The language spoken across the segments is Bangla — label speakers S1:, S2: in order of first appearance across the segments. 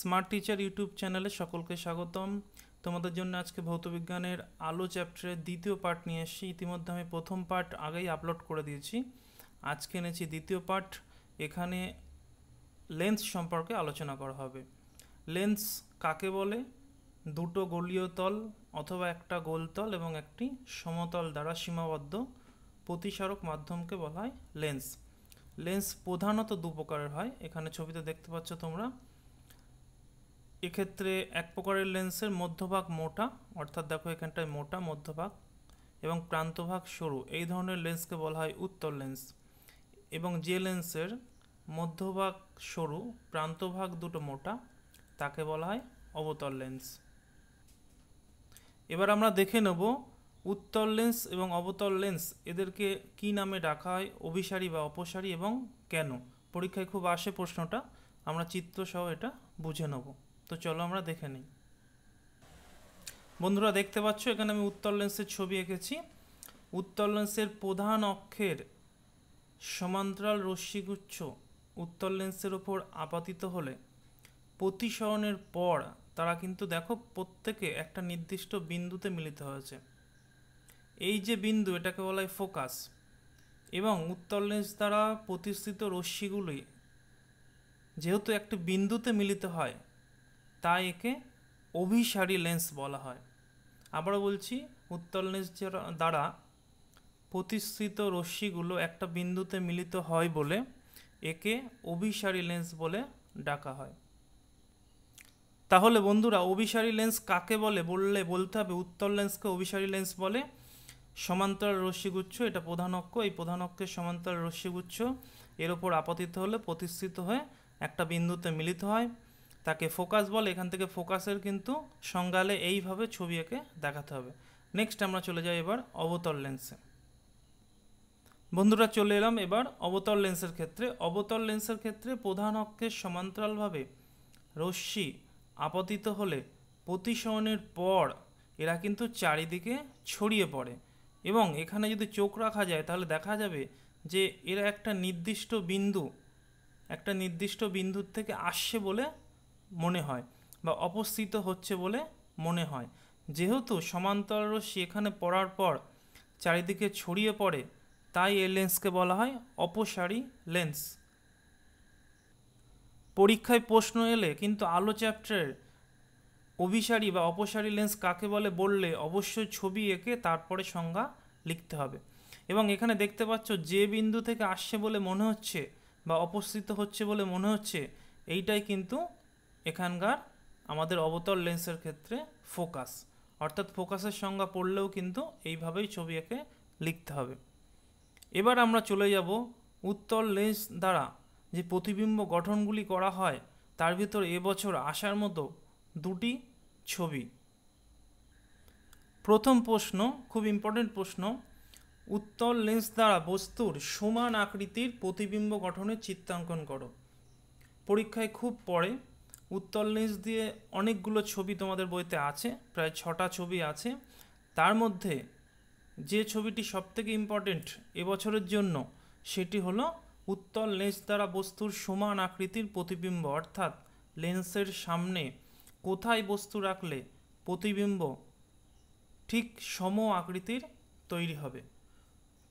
S1: স্মার্ট টিচার ইউটিউব চ্যানেলে সকলকে স্বাগতম তোমাদের জন্য আজকে ভৌতবিজ্ঞানের আলো চ্যাপ্টারের দ্বিতীয় পার্ট নিয়ে এসেছি ইতিমধ্যে আমি প্রথম পার্ট আগেই আপলোড করে দিয়েছি আজকে এনেছি দ্বিতীয় পার্ট এখানে লেন্স সম্পর্কে আলোচনা করা হবে লেন্স কাকে বলে দুটো গোলীয় তল অথবা একটা গোলতল এবং একটি সমতল দ্বারা সীমাবদ্ধ প্রতিসারক মাধ্যমকে বলা হয় লেন্স লেন্স প্রধানত দু প্রকারের হয় এখানে ছবিতে দেখতে পাচ্ছ তোমরা এক্ষেত্রে এক প্রকারের লেন্সের মধ্যভাগ মোটা অর্থাৎ দেখো এখানটায় মোটা মধ্যভাগ এবং প্রান্তভাগ সরু এই ধরনের লেন্সকে বলা হয় উত্তর লেন্স এবং যে লেন্সের মধ্যভাগ সরু প্রান্তভাগ দুটো মোটা তাকে বলা হয় অবতল লেন্স এবার আমরা দেখে নেব উত্তর লেন্স এবং অবতল লেন্স এদেরকে কি নামে ডাকা হয় অভিসারী বা অপসারী এবং কেন পরীক্ষায় খুব আসে প্রশ্নটা আমরা চিত্রসহ এটা বুঝে নেবো তো চলো আমরা দেখে নিই বন্ধুরা দেখতে পাচ্ছ এখানে আমি উত্তর লেন্সের ছবি এঁকেছি উত্তর লেন্সের প্রধান অক্ষের সমান্তরাল রশ্মিগুচ্ছ উত্তর লেন্সের ওপর আপাতিত হলে প্রতিসরণের পর তারা কিন্তু দেখো প্রত্যেকে একটা নির্দিষ্ট বিন্দুতে মিলিত হয়েছে এই যে বিন্দু এটাকে বলা হয় ফোকাস এবং উত্তর লেন্স দ্বারা প্রতিষ্ঠিত রশ্মিগুলি যেহেতু একটি বিন্দুতে মিলিত হয় তাই একে অভিসারী লেন্স বলা হয় আবারও বলছি উত্তল লেন্স দ্বারা প্রতিষ্ঠিত রশ্মিগুলো একটা বিন্দুতে মিলিত হয় বলে একে অভিসারী লেন্স বলে ডাকা হয় তাহলে বন্ধুরা অভিসারী লেন্স কাকে বলে বললে বলতে হবে উত্তল লেন্সকে অভিসারী লেন্স বলে সমান্তরাল রশ্মিগুচ্ছ এটা প্রধান অক্ষ এই প্রধান অক্ষের সমান্তরাল রশ্মিগুচ্ছ এর ওপর আপতিত হলে প্রতিষ্ঠিত হয়ে একটা বিন্দুতে মিলিত হয় তাকে ফোকাস বলে এখান থেকে ফোকাসের কিন্তু সংজ্ঞালে এইভাবে ছবি এঁকে দেখাতে হবে নেক্সট আমরা চলে যাই এবার অবতল লেন্সে বন্ধুরা চলে এলাম এবার অবতল লেন্সের ক্ষেত্রে অবতল লেন্সের ক্ষেত্রে প্রধান অক্ষের সমান্তরালভাবে রশ্মি আপতিত হলে প্রতিসরণের পর এরা কিন্তু চারিদিকে ছড়িয়ে পড়ে এবং এখানে যদি চোখ রাখা যায় তাহলে দেখা যাবে যে এরা একটা নির্দিষ্ট বিন্দু একটা নির্দিষ্ট বিন্দুর থেকে আসছে বলে মনে হয় বা অপস্থিত হচ্ছে বলে মনে হয় যেহেতু সমান্তরাল রশ্মি এখানে পড়ার পর চারিদিকে ছড়িয়ে পড়ে তাই এ লেন্সকে বলা হয় অপসারী লেন্স পরীক্ষায় প্রশ্ন এলে কিন্তু আলো চ্যাপ্টারের অভিসারী বা অপসারী লেন্স কাকে বলে বললে অবশ্যই ছবি এঁকে তারপরে সংজ্ঞা লিখতে হবে এবং এখানে দেখতে পাচ্ছ যে বিন্দু থেকে আসছে বলে মনে হচ্ছে বা অপস্থিত হচ্ছে বলে মনে হচ্ছে এইটাই কিন্তু এখানকার আমাদের অবতল লেন্সের ক্ষেত্রে ফোকাস অর্থাৎ ফোকাসের সংজ্ঞা পড়লেও কিন্তু এইভাবেই ছবি একে লিখতে হবে এবার আমরা চলে যাব উত্তল লেন্স দ্বারা যে প্রতিবিম্ব গঠনগুলি করা হয় তার ভিতর এবছর আসার মতো দুটি ছবি প্রথম প্রশ্ন খুব ইম্পর্টেন্ট প্রশ্ন উত্তল লেন্স দ্বারা বস্তুর সমান আকৃতির প্রতিবিম্ব গঠনের চিত্রাঙ্কন করো পরীক্ষায় খুব পড়ে উত্তল লেন্স দিয়ে অনেকগুলো ছবি তোমাদের বইতে আছে প্রায় ছটা ছবি আছে তার মধ্যে যে ছবিটি সবথেকে ইম্পর্টেন্ট এবছরের জন্য সেটি হলো উত্তল লেন্স দ্বারা বস্তুর সমান আকৃতির প্রতিবিম্ব অর্থাৎ লেন্সের সামনে কোথায় বস্তু রাখলে প্রতিবিম্ব ঠিক সম আকৃতির তৈরি হবে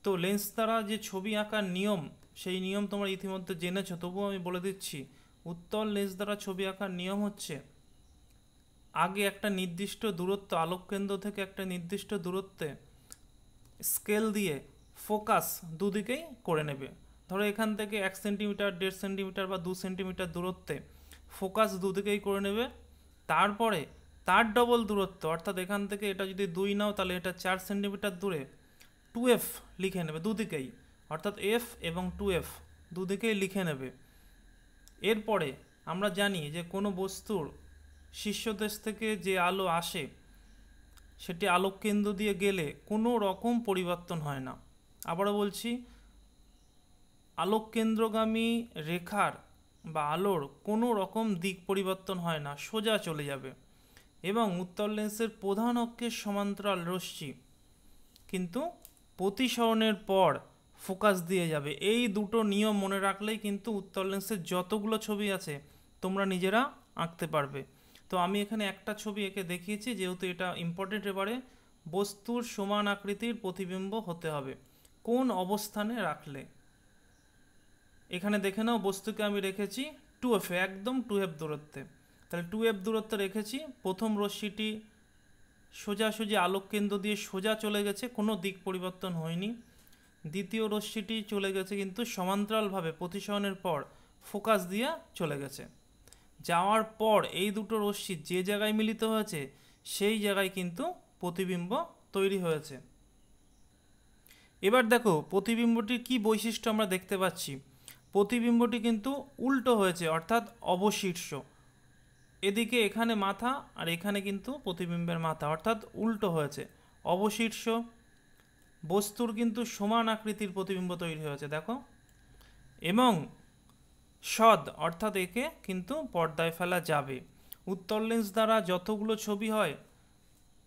S1: তো লেন্স দ্বারা যে ছবি আঁকার নিয়ম সেই নিয়ম তোমরা ইতিমধ্যে জেনেছো তবুও আমি বলে দিচ্ছি উত্তল লেজ দ্বারা ছবি আঁকার নিয়ম হচ্ছে আগে একটা নির্দিষ্ট দূরত্ব আলোককেন্দ্র থেকে একটা নির্দিষ্ট দূরত্বে স্কেল দিয়ে ফোকাস দুদিকেই করে নেবে ধরো এখান থেকে এক সেন্টিমিটার দেড় সেন্টিমিটার বা দু সেন্টিমিটার দূরত্বে ফোকাস দুদিকেই করে নেবে তারপরে তার ডবল দূরত্ব অর্থাৎ এখান থেকে এটা যদি দুই নাও তাহলে এটা চার সেন্টিমিটার দূরে টু এফ লিখে নেবে দুদিকেই অর্থাৎ এফ এবং টু এফ দুদিকেই লিখে নেবে এরপরে আমরা জানি যে কোনো বস্তুর শীর্ষদেশ থেকে যে আলো আসে সেটি আলোক কেন্দ্র দিয়ে গেলে কোনো রকম পরিবর্তন হয় না আবারও বলছি আলোক কেন্দ্রগামী রেখার বা আলোর কোনো রকম দিক পরিবর্তন হয় না সোজা চলে যাবে এবং উত্তর লেন্সের প্রধান অক্ষের সমান্তরাল রশ্মি কিন্তু প্রতিসরণের পর ফোকাস দিয়ে যাবে এই দুটো নিয়ম মনে রাখলেই কিন্তু উত্তর লেন্সের যতগুলো ছবি আছে তোমরা নিজেরা আঁকতে পারবে তো আমি এখানে একটা ছবি এঁকে দেখিয়েছি যেহেতু এটা ইম্পর্টেন্ট এবারে বস্তুর সমান আকৃতির প্রতিবিম্ব হতে হবে কোন অবস্থানে রাখলে এখানে দেখে নাও বস্তুকে আমি রেখেছি টু এফে একদম টু এফ দূরত্বে তাহলে টু এফ দূরত্বে রেখেছি প্রথম রশ্মিটি সোজাসুজি আলোক কেন্দ্র দিয়ে সোজা চলে গেছে কোনো দিক পরিবর্তন হয়নি দ্বিতীয় রশ্মিটি চলে গেছে কিন্তু সমান্তরালভাবে প্রতিসরণের পর ফোকাস দিয়ে চলে গেছে যাওয়ার পর এই দুটো রশ্মি যে জায়গায় মিলিত হয়েছে সেই জায়গায় কিন্তু প্রতিবিম্ব তৈরি হয়েছে এবার দেখো প্রতিবিম্বটির কি বৈশিষ্ট্য আমরা দেখতে পাচ্ছি প্রতিবিম্বটি কিন্তু উল্টো হয়েছে অর্থাৎ অবশীর্ষ এদিকে এখানে মাথা আর এখানে কিন্তু প্রতিবিম্বের মাথা অর্থাৎ উল্টো হয়েছে অবশীর্ষ বস্তুর কিন্তু সমান আকৃতির প্রতিবিম্ব তৈরি হয়েছে দেখো এবং সদ অর্থাৎ একে কিন্তু পর্দায় ফেলা যাবে উত্তর লেন্স দ্বারা যতগুলো ছবি হয়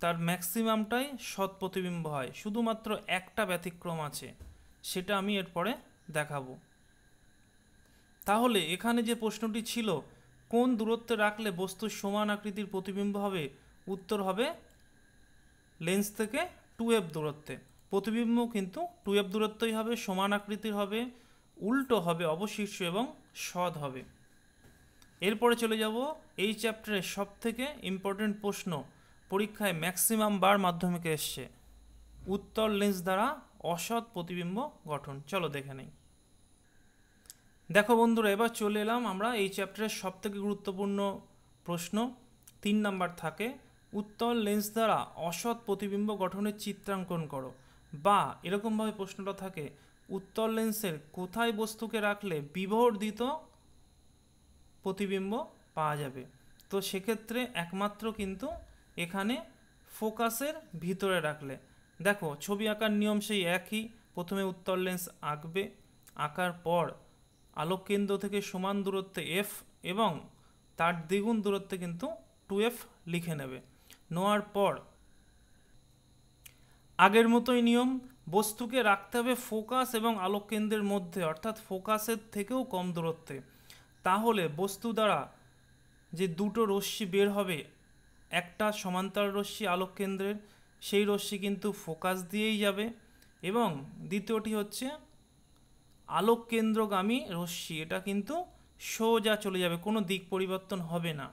S1: তার ম্যাক্সিমামটাই সৎ প্রতিবিম্ব হয় শুধুমাত্র একটা ব্যতিক্রম আছে সেটা আমি এরপরে দেখাবো তাহলে এখানে যে প্রশ্নটি ছিল কোন দূরত্বে রাখলে বস্তুর সমান আকৃতির প্রতিবিম্ব হবে উত্তর হবে লেন্স থেকে টু দূরত্বে প্রতিবিম্ব কিন্তু এফ দূরত্বই হবে সমান আকৃতির হবে উল্টো হবে অবশিষ্ট এবং সদ হবে এরপরে চলে যাব এই চ্যাপ্টারের সব থেকে ইম্পর্টেন্ট প্রশ্ন পরীক্ষায় ম্যাক্সিমাম বার মাধ্যমিকে এসছে উত্তর লেন্স দ্বারা অসৎ প্রতিবিম্ব গঠন চলো দেখে নেই দেখো বন্ধুরা এবার চলে এলাম আমরা এই চ্যাপ্টারের সব থেকে গুরুত্বপূর্ণ প্রশ্ন তিন নাম্বার থাকে উত্তর লেন্স দ্বারা অসৎ প্রতিবিম্ব গঠনের চিত্রাঙ্কন করো বা এরকমভাবে প্রশ্নটা থাকে উত্তর লেন্সের কোথায় বস্তুকে রাখলে বিবর্ধিত প্রতিবিম্ব পাওয়া যাবে তো সেক্ষেত্রে একমাত্র কিন্তু এখানে ফোকাসের ভিতরে রাখলে দেখো ছবি আঁকার নিয়ম সেই একই প্রথমে উত্তর লেন্স আঁকবে আঁকার পর আলোক কেন্দ্র থেকে সমান দূরত্বে এফ এবং তার দ্বিগুণ দূরত্বে কিন্তু টু এফ লিখে নেবে নেওয়ার পর আগের মতোই নিয়ম বস্তুকে রাখতে হবে ফোকাস এবং আলোককেন্দ্রের মধ্যে অর্থাৎ ফোকাসের থেকেও কম দূরত্বে তাহলে বস্তু দ্বারা যে দুটো রশ্মি বের হবে একটা সমান্তর রশ্মি আলোককেন্দ্রের সেই রশ্মি কিন্তু ফোকাস দিয়েই যাবে এবং দ্বিতীয়টি হচ্ছে আলোককেন্দ্রগামী রশ্মি এটা কিন্তু সোজা চলে যাবে কোনো দিক পরিবর্তন হবে না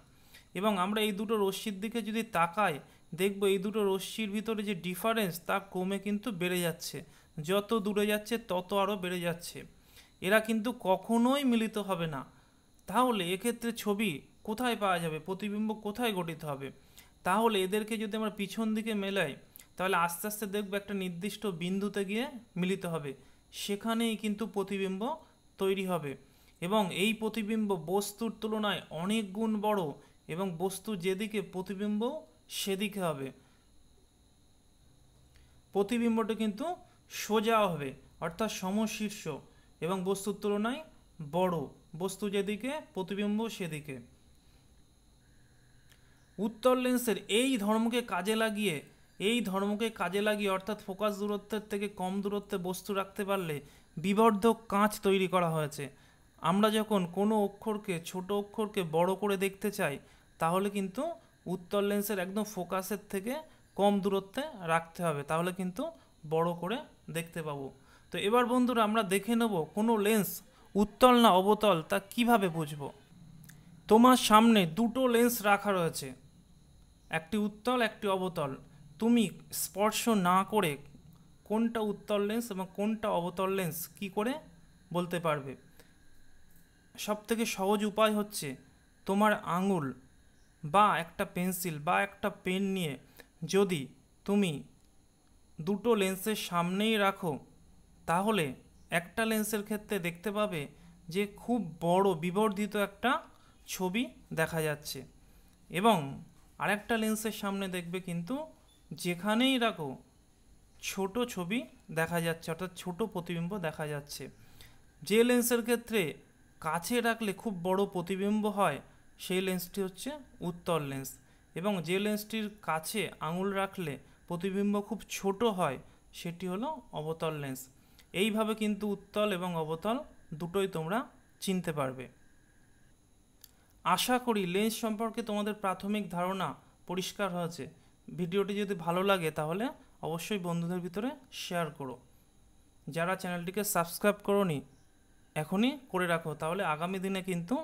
S1: এবং আমরা এই দুটো রশ্মির দিকে যদি তাকাই দেখবো এই দুটো রশ্মির ভিতরে যে ডিফারেন্স তা ক্রমে কিন্তু বেড়ে যাচ্ছে যত দূরে যাচ্ছে তত আরও বেড়ে যাচ্ছে এরা কিন্তু কখনোই মিলিত হবে না তাহলে এক্ষেত্রে ছবি কোথায় পাওয়া যাবে প্রতিবিম্ব কোথায় গঠিত হবে তাহলে এদেরকে যদি আমরা পিছন দিকে মেলাই তাহলে আস্তে আস্তে দেখবো একটা নির্দিষ্ট বিন্দুতে গিয়ে মিলিত হবে সেখানেই কিন্তু প্রতিবিম্ব তৈরি হবে এবং এই প্রতিবিম্ব বস্তুর তুলনায় অনেক গুণ বড় এবং বস্তু যেদিকে প্রতিবিম্ব সেদিকে হবে প্রতিবিম্বটা কিন্তু সোজা হবে অর্থাৎ সমশীর্ষ এবং বস্তুর তুলনায় বড় বস্তু যেদিকে প্রতিবিম্ব সেদিকে উত্তর লেন্সের এই ধর্মকে কাজে লাগিয়ে এই ধর্মকে কাজে লাগিয়ে অর্থাৎ ফোকাস দূরত্বের থেকে কম দূরত্বে বস্তু রাখতে পারলে বিবর্ধক কাঁচ তৈরি করা হয়েছে আমরা যখন কোনো অক্ষরকে ছোট অক্ষরকে বড় করে দেখতে চাই তাহলে কিন্তু উত্তর লেন্সের একদম ফোকাসের থেকে কম দূরত্বে রাখতে হবে তাহলে কিন্তু বড় করে দেখতে পাবো তো এবার বন্ধুরা আমরা দেখে নেব কোনো লেন্স উত্তল না অবতল তা কিভাবে বুঝবো তোমার সামনে দুটো লেন্স রাখা রয়েছে একটি উত্তল একটি অবতল তুমি স্পর্শ না করে কোনটা উত্তল লেন্স এবং কোনটা অবতল লেন্স কি করে বলতে পারবে সবথেকে সহজ উপায় হচ্ছে তোমার আঙুল বা একটা পেন্সিল বা একটা পেন নিয়ে যদি তুমি দুটো লেন্সের সামনেই রাখো তাহলে একটা লেন্সের ক্ষেত্রে দেখতে পাবে যে খুব বড় বিবর্ধিত একটা ছবি দেখা যাচ্ছে এবং আরেকটা লেন্সের সামনে দেখবে কিন্তু যেখানেই রাখো ছোট ছবি দেখা যাচ্ছে অর্থাৎ ছোট প্রতিবিম্ব দেখা যাচ্ছে যে লেন্সের ক্ষেত্রে কাছে রাখলে খুব বড় প্রতিবিম্ব হয় সেই লেন্সটি হচ্ছে উত্তল লেন্স এবং যে লেন্সটির কাছে আঙুল রাখলে প্রতিবিম্ব খুব ছোট হয় সেটি হলো অবতল লেন্স এইভাবে কিন্তু উত্তল এবং অবতল দুটোই তোমরা চিনতে পারবে আশা করি লেন্স সম্পর্কে তোমাদের প্রাথমিক ধারণা পরিষ্কার হয়েছে ভিডিওটি যদি ভালো লাগে তাহলে অবশ্যই বন্ধুদের ভিতরে শেয়ার করো যারা চ্যানেলটিকে সাবস্ক্রাইব করনি এখনই করে রাখো তাহলে আগামী দিনে কিন্তু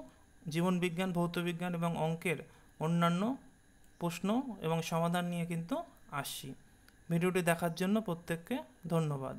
S1: জীবনবিজ্ঞান ভৌতবিজ্ঞান এবং অঙ্কের অন্যান্য প্রশ্ন এবং সমাধান নিয়ে কিন্তু আসছি ভিডিওটি দেখার জন্য প্রত্যেককে ধন্যবাদ